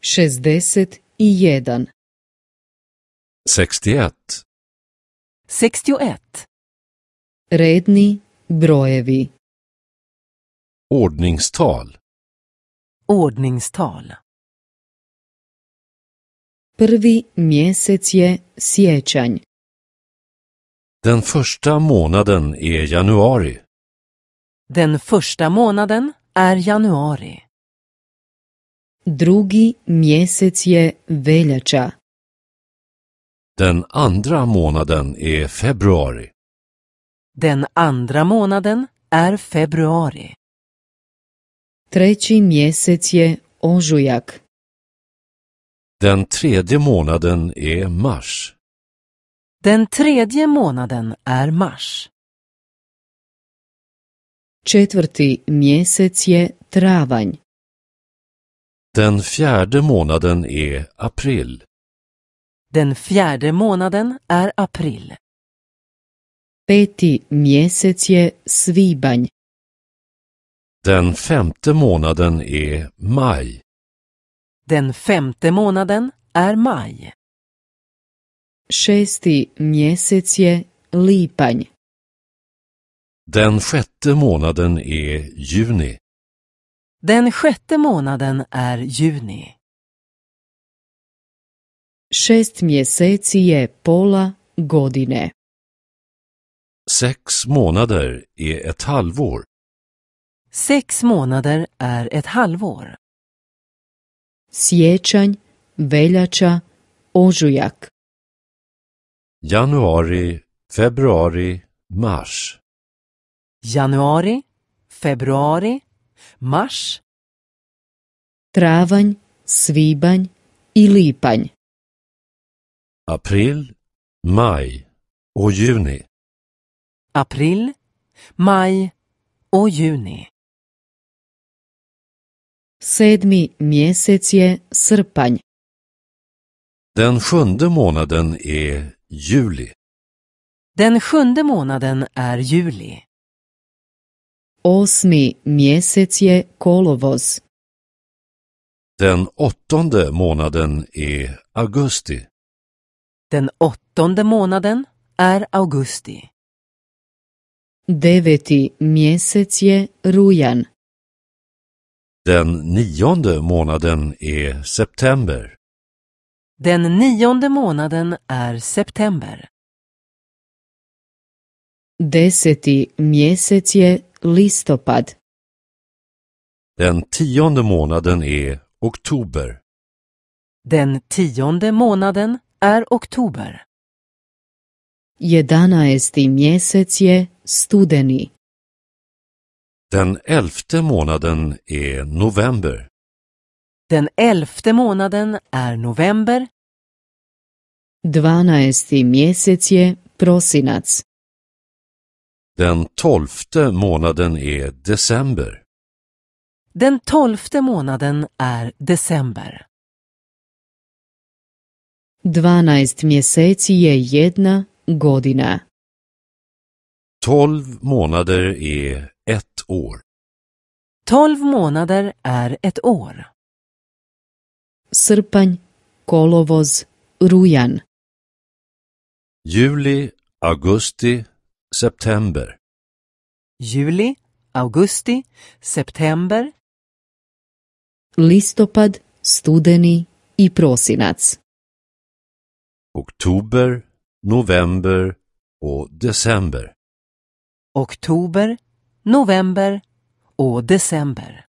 Šestdeset 61. 61. Redni brojevi. Ordningstal. Ordningstal. Prvi mjesec je sjećanj. Den första månaden är januari. Den första månaden är januari. Drugi mjesec je veljača. Den andra månaden är februari. Den andra månaden är februari. Treći mjesec je ožujak. Den tredje månaden är mars. Den tredje månaden är mars. Četvrti mjesec je travanj. Den fjärde månaden är april. Den fjärde månaden är april. Peti mjesec je svibanj. Den femte månaden är maj. Den femte månaden är maj. Šesti mjesec je lipanj. Den sjätte månaden är juni. Den sjätte månaden är juni. Šest mjeseci je pola godine. Sex månader är ett halvår. Sex månader är ett halvår. Sjećanj, veljača, ožujak. Januari, februari, mars. Januari, februari, Mars. Травань, свибань і липань. April, maj och juni. April, maj och juni. Sedmi mjesec je srpanj. Den sjunde månaden är juli. Den sjunde månaden är juli. Osmi mjesec je kolovoz. Den åttonde månaden är augusti. Den åttonde månaden är augusti. Deveti mjesec je rujan. Den nionde månaden är september. Den nionde månaden är september. Deseti mjesec je listopad. Den tionde månaden är oktober. Den tionde månaden är oktober. Jedanaesti mjesec je studeni. Den elfte månaden är november. Den elfte månaden är november. Dvanaesti mjesec je prosinac. Den tolfte månaden är december. Den tolfte månaden är december. Dvanaest mjeseci je jedna godina. Tolv månader är ett år. Tolv månader är ett år. Srpanj, kolovoz, rujan. Juli, augusti, September. Juli, augusti, september. Listopad, studeni i prosinac. Oktober, november och december. Oktober, november och december.